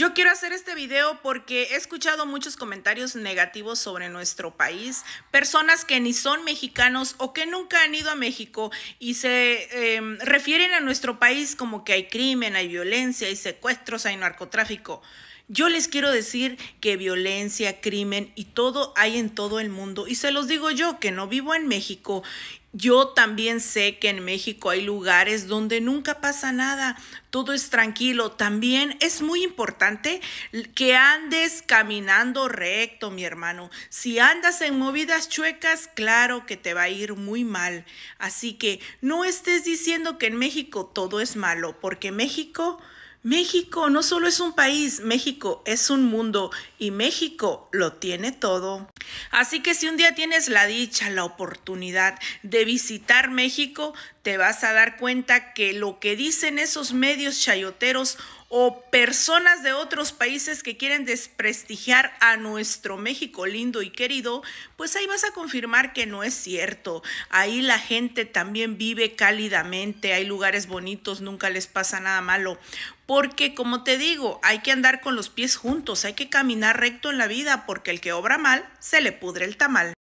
Yo quiero hacer este video porque he escuchado muchos comentarios negativos sobre nuestro país, personas que ni son mexicanos o que nunca han ido a México y se em, refieren a nuestro país como que hay crimen, hay violencia, hay secuestros, hay narcotráfico. Yo les quiero decir que violencia, crimen y todo hay en todo el mundo. Y se los digo yo que no vivo en México yo también sé que en México hay lugares donde nunca pasa nada, todo es tranquilo. También es muy importante que andes caminando recto, mi hermano. Si andas en movidas chuecas, claro que te va a ir muy mal. Así que no estés diciendo que en México todo es malo, porque México México no solo es un país, México es un mundo y México lo tiene todo. Así que si un día tienes la dicha, la oportunidad de visitar México, te vas a dar cuenta que lo que dicen esos medios chayoteros o personas de otros países que quieren desprestigiar a nuestro México lindo y querido, pues ahí vas a confirmar que no es cierto. Ahí la gente también vive cálidamente, hay lugares bonitos, nunca les pasa nada malo. Porque como te digo, hay que andar con los pies juntos, hay que caminar recto en la vida porque el que obra mal se le pudre el tamal.